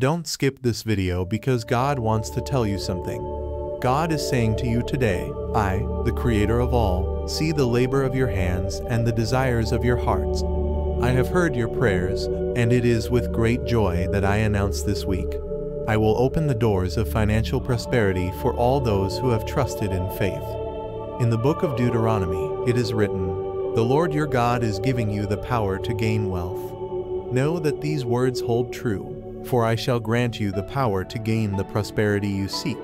Don't skip this video because God wants to tell you something. God is saying to you today, I, the creator of all, see the labor of your hands and the desires of your hearts. I have heard your prayers, and it is with great joy that I announce this week. I will open the doors of financial prosperity for all those who have trusted in faith. In the book of Deuteronomy, it is written, The Lord your God is giving you the power to gain wealth. Know that these words hold true for I shall grant you the power to gain the prosperity you seek.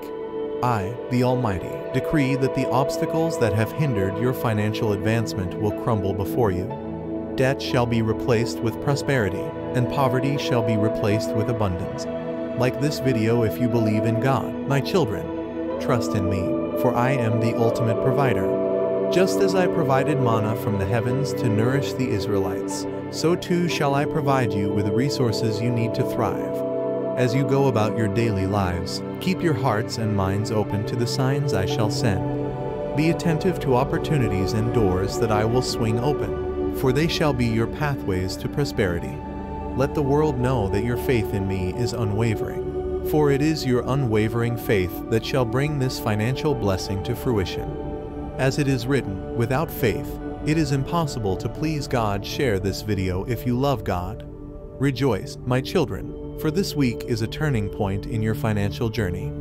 I, the Almighty, decree that the obstacles that have hindered your financial advancement will crumble before you. Debt shall be replaced with prosperity, and poverty shall be replaced with abundance. Like this video if you believe in God, my children. Trust in me, for I am the ultimate provider. Just as I provided manna from the heavens to nourish the Israelites, so too shall I provide you with the resources you need to thrive. As you go about your daily lives, keep your hearts and minds open to the signs I shall send. Be attentive to opportunities and doors that I will swing open, for they shall be your pathways to prosperity. Let the world know that your faith in me is unwavering, for it is your unwavering faith that shall bring this financial blessing to fruition. As it is written, without faith, it is impossible to please God. Share this video if you love God. Rejoice, my children, for this week is a turning point in your financial journey.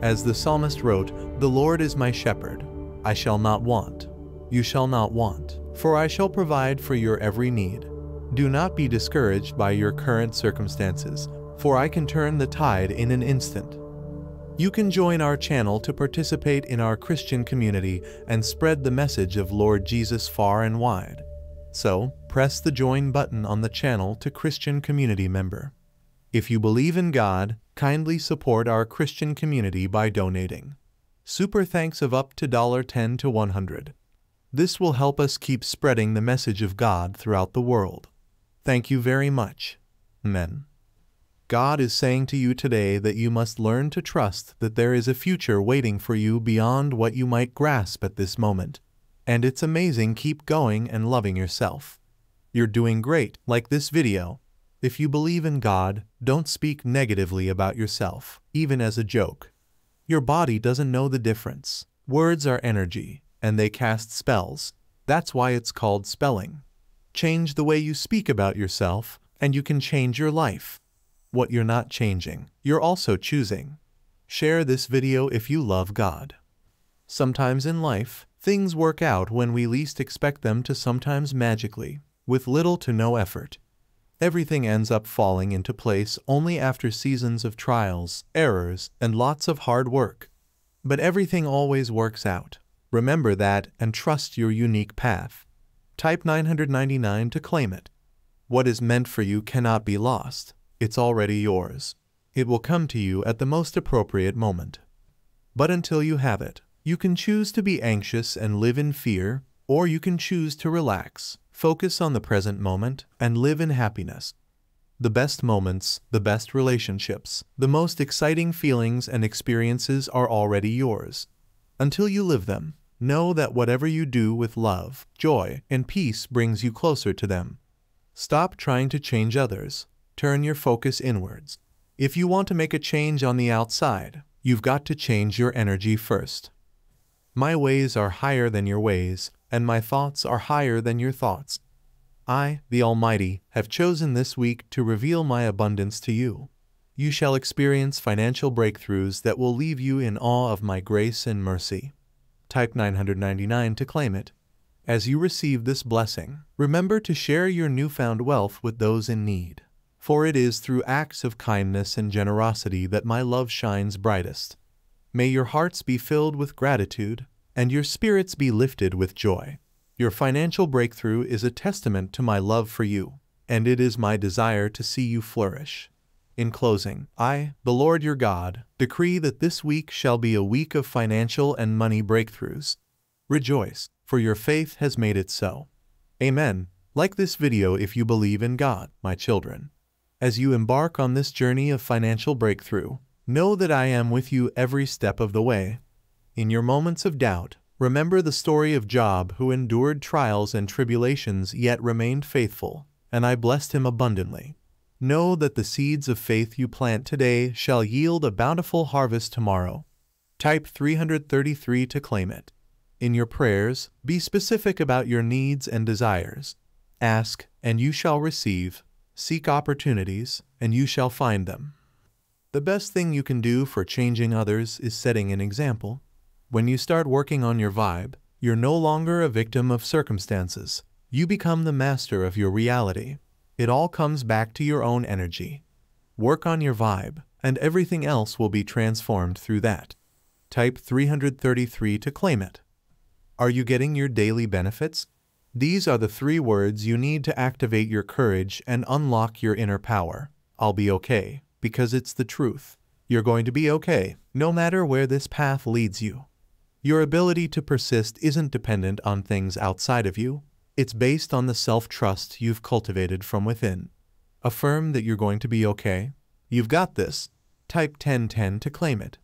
As the psalmist wrote, The Lord is my shepherd, I shall not want. You shall not want, for I shall provide for your every need. Do not be discouraged by your current circumstances, for I can turn the tide in an instant. You can join our channel to participate in our Christian community and spread the message of Lord Jesus far and wide. So, press the join button on the channel to Christian community member. If you believe in God, kindly support our Christian community by donating. Super thanks of up to $10 to 100 This will help us keep spreading the message of God throughout the world. Thank you very much. Amen. God is saying to you today that you must learn to trust that there is a future waiting for you beyond what you might grasp at this moment. And it's amazing keep going and loving yourself. You're doing great, like this video. If you believe in God, don't speak negatively about yourself, even as a joke. Your body doesn't know the difference. Words are energy, and they cast spells. That's why it's called spelling. Change the way you speak about yourself, and you can change your life what you're not changing, you're also choosing. Share this video if you love God. Sometimes in life, things work out when we least expect them to sometimes magically, with little to no effort. Everything ends up falling into place only after seasons of trials, errors, and lots of hard work. But everything always works out. Remember that and trust your unique path. Type 999 to claim it. What is meant for you cannot be lost it's already yours. It will come to you at the most appropriate moment. But until you have it, you can choose to be anxious and live in fear, or you can choose to relax, focus on the present moment, and live in happiness. The best moments, the best relationships, the most exciting feelings and experiences are already yours. Until you live them, know that whatever you do with love, joy, and peace brings you closer to them. Stop trying to change others, turn your focus inwards. If you want to make a change on the outside, you've got to change your energy first. My ways are higher than your ways, and my thoughts are higher than your thoughts. I, the Almighty, have chosen this week to reveal my abundance to you. You shall experience financial breakthroughs that will leave you in awe of my grace and mercy. Type 999 to claim it. As you receive this blessing, remember to share your newfound wealth with those in need. For it is through acts of kindness and generosity that my love shines brightest. May your hearts be filled with gratitude, and your spirits be lifted with joy. Your financial breakthrough is a testament to my love for you, and it is my desire to see you flourish. In closing, I, the Lord your God, decree that this week shall be a week of financial and money breakthroughs. Rejoice, for your faith has made it so. Amen. Like this video if you believe in God, my children. As you embark on this journey of financial breakthrough, know that I am with you every step of the way. In your moments of doubt, remember the story of Job who endured trials and tribulations yet remained faithful, and I blessed him abundantly. Know that the seeds of faith you plant today shall yield a bountiful harvest tomorrow. Type 333 to claim it. In your prayers, be specific about your needs and desires. Ask, and you shall receive. Seek opportunities, and you shall find them. The best thing you can do for changing others is setting an example. When you start working on your vibe, you're no longer a victim of circumstances. You become the master of your reality. It all comes back to your own energy. Work on your vibe, and everything else will be transformed through that. Type 333 to claim it. Are you getting your daily benefits? These are the three words you need to activate your courage and unlock your inner power. I'll be okay, because it's the truth. You're going to be okay, no matter where this path leads you. Your ability to persist isn't dependent on things outside of you. It's based on the self-trust you've cultivated from within. Affirm that you're going to be okay. You've got this. Type 1010 to claim it.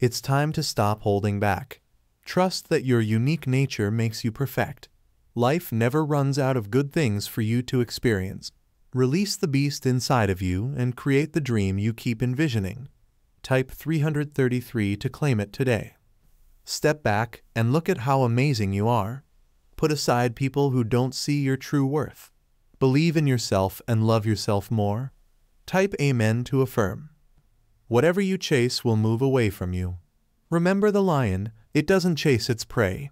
It's time to stop holding back. Trust that your unique nature makes you perfect. Life never runs out of good things for you to experience. Release the beast inside of you and create the dream you keep envisioning. Type 333 to claim it today. Step back and look at how amazing you are. Put aside people who don't see your true worth. Believe in yourself and love yourself more. Type Amen to affirm. Whatever you chase will move away from you. Remember the lion, it doesn't chase its prey.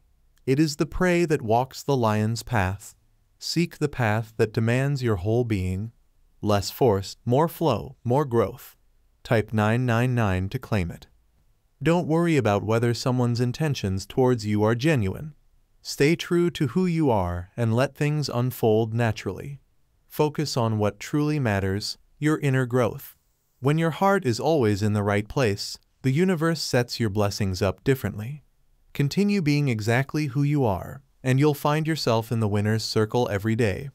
It is the prey that walks the lion's path. Seek the path that demands your whole being. Less force, more flow, more growth. Type 999 to claim it. Don't worry about whether someone's intentions towards you are genuine. Stay true to who you are and let things unfold naturally. Focus on what truly matters, your inner growth. When your heart is always in the right place, the universe sets your blessings up differently. Continue being exactly who you are, and you'll find yourself in the winner's circle every day.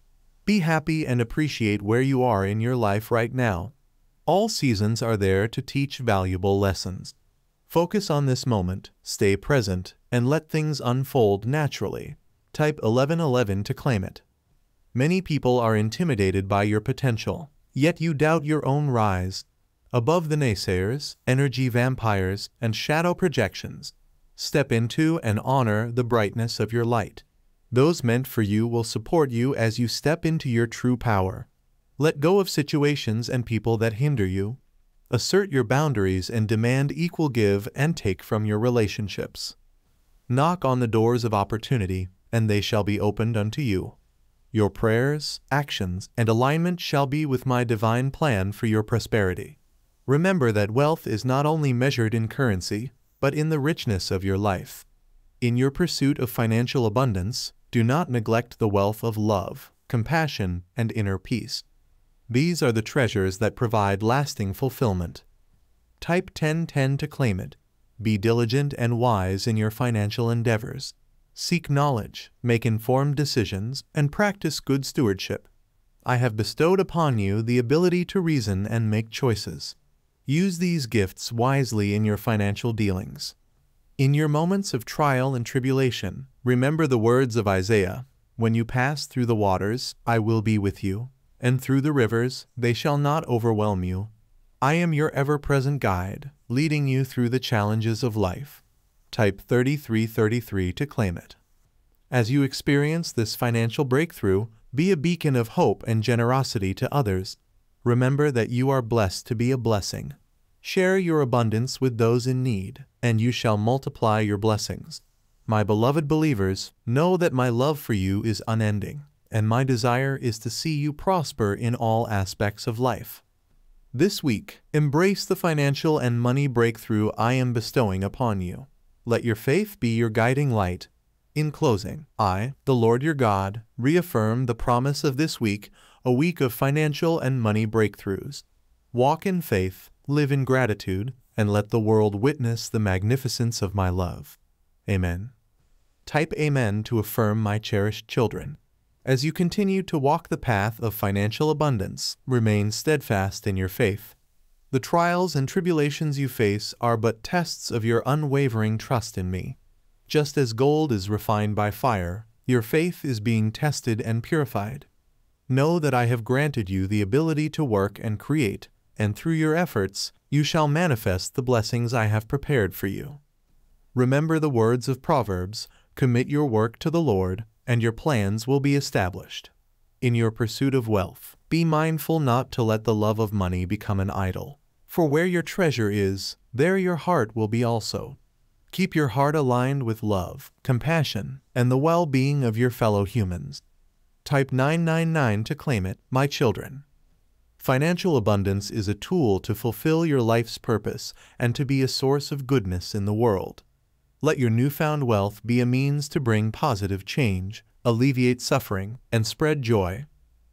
Be happy and appreciate where you are in your life right now. All seasons are there to teach valuable lessons. Focus on this moment, stay present, and let things unfold naturally. Type 1111 to claim it. Many people are intimidated by your potential, yet you doubt your own rise. Above the naysayers, energy vampires, and shadow projections, Step into and honor the brightness of your light. Those meant for you will support you as you step into your true power. Let go of situations and people that hinder you. Assert your boundaries and demand equal give and take from your relationships. Knock on the doors of opportunity, and they shall be opened unto you. Your prayers, actions, and alignment shall be with my divine plan for your prosperity. Remember that wealth is not only measured in currency, but in the richness of your life. In your pursuit of financial abundance, do not neglect the wealth of love, compassion, and inner peace. These are the treasures that provide lasting fulfillment. Type 1010 to claim it. Be diligent and wise in your financial endeavors. Seek knowledge, make informed decisions, and practice good stewardship. I have bestowed upon you the ability to reason and make choices. Use these gifts wisely in your financial dealings. In your moments of trial and tribulation, remember the words of Isaiah, When you pass through the waters, I will be with you, and through the rivers, they shall not overwhelm you. I am your ever-present guide, leading you through the challenges of life. Type 3333 to claim it. As you experience this financial breakthrough, be a beacon of hope and generosity to others remember that you are blessed to be a blessing. Share your abundance with those in need, and you shall multiply your blessings. My beloved believers, know that my love for you is unending, and my desire is to see you prosper in all aspects of life. This week, embrace the financial and money breakthrough I am bestowing upon you. Let your faith be your guiding light. In closing, I, the Lord your God, reaffirm the promise of this week a week of financial and money breakthroughs. Walk in faith, live in gratitude, and let the world witness the magnificence of my love. Amen. Type Amen to affirm my cherished children. As you continue to walk the path of financial abundance, remain steadfast in your faith. The trials and tribulations you face are but tests of your unwavering trust in me. Just as gold is refined by fire, your faith is being tested and purified know that I have granted you the ability to work and create, and through your efforts, you shall manifest the blessings I have prepared for you. Remember the words of Proverbs, commit your work to the Lord, and your plans will be established. In your pursuit of wealth, be mindful not to let the love of money become an idol. For where your treasure is, there your heart will be also. Keep your heart aligned with love, compassion, and the well-being of your fellow humans. Type 999 to claim it, my children. Financial abundance is a tool to fulfill your life's purpose and to be a source of goodness in the world. Let your newfound wealth be a means to bring positive change, alleviate suffering, and spread joy.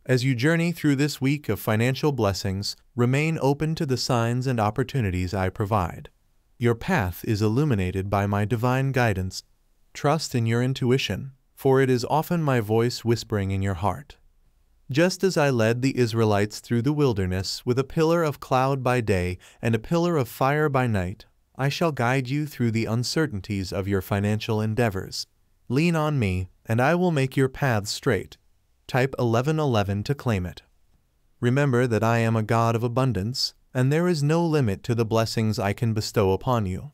As you journey through this week of financial blessings, remain open to the signs and opportunities I provide. Your path is illuminated by my divine guidance. Trust in your intuition for it is often my voice whispering in your heart. Just as I led the Israelites through the wilderness with a pillar of cloud by day and a pillar of fire by night, I shall guide you through the uncertainties of your financial endeavors. Lean on me, and I will make your paths straight. Type 1111 to claim it. Remember that I am a God of abundance, and there is no limit to the blessings I can bestow upon you.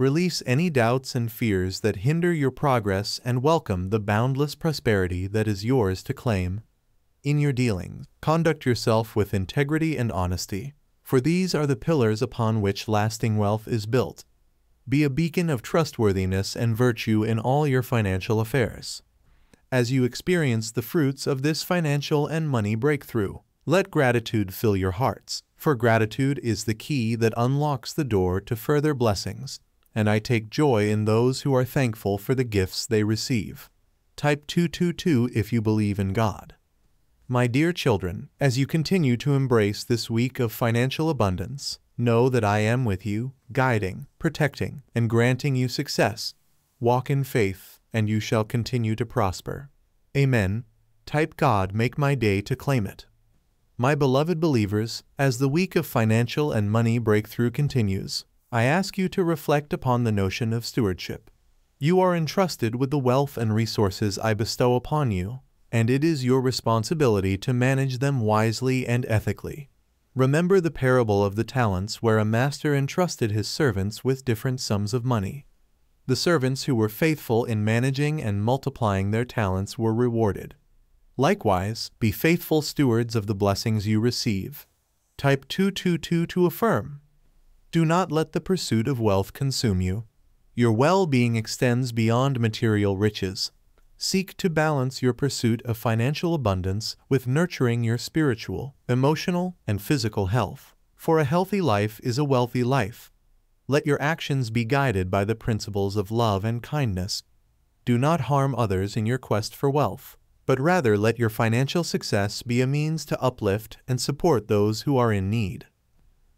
Release any doubts and fears that hinder your progress and welcome the boundless prosperity that is yours to claim. In your dealings, conduct yourself with integrity and honesty, for these are the pillars upon which lasting wealth is built. Be a beacon of trustworthiness and virtue in all your financial affairs. As you experience the fruits of this financial and money breakthrough, let gratitude fill your hearts, for gratitude is the key that unlocks the door to further blessings and I take joy in those who are thankful for the gifts they receive. Type 222 if you believe in God. My dear children, as you continue to embrace this week of financial abundance, know that I am with you, guiding, protecting, and granting you success. Walk in faith, and you shall continue to prosper. Amen. Type God make my day to claim it. My beloved believers, as the week of financial and money breakthrough continues, I ask you to reflect upon the notion of stewardship. You are entrusted with the wealth and resources I bestow upon you, and it is your responsibility to manage them wisely and ethically. Remember the parable of the talents where a master entrusted his servants with different sums of money. The servants who were faithful in managing and multiplying their talents were rewarded. Likewise, be faithful stewards of the blessings you receive. Type 222 to affirm. Do not let the pursuit of wealth consume you. Your well-being extends beyond material riches. Seek to balance your pursuit of financial abundance with nurturing your spiritual, emotional, and physical health. For a healthy life is a wealthy life. Let your actions be guided by the principles of love and kindness. Do not harm others in your quest for wealth, but rather let your financial success be a means to uplift and support those who are in need.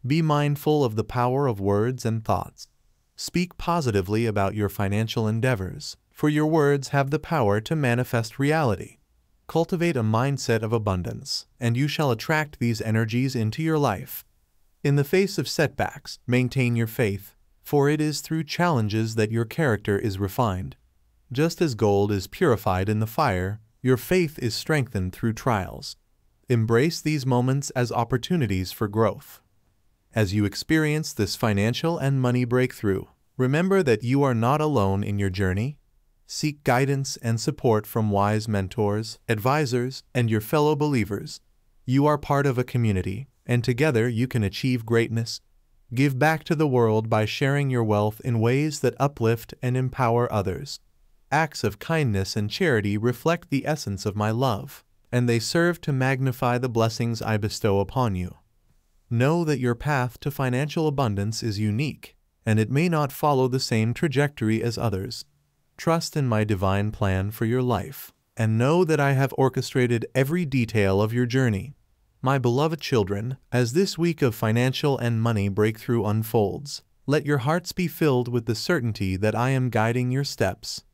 Be mindful of the power of words and thoughts. Speak positively about your financial endeavors, for your words have the power to manifest reality. Cultivate a mindset of abundance, and you shall attract these energies into your life. In the face of setbacks, maintain your faith, for it is through challenges that your character is refined. Just as gold is purified in the fire, your faith is strengthened through trials. Embrace these moments as opportunities for growth. As you experience this financial and money breakthrough, remember that you are not alone in your journey. Seek guidance and support from wise mentors, advisors, and your fellow believers. You are part of a community, and together you can achieve greatness. Give back to the world by sharing your wealth in ways that uplift and empower others. Acts of kindness and charity reflect the essence of my love, and they serve to magnify the blessings I bestow upon you know that your path to financial abundance is unique, and it may not follow the same trajectory as others. Trust in my divine plan for your life, and know that I have orchestrated every detail of your journey. My beloved children, as this week of financial and money breakthrough unfolds, let your hearts be filled with the certainty that I am guiding your steps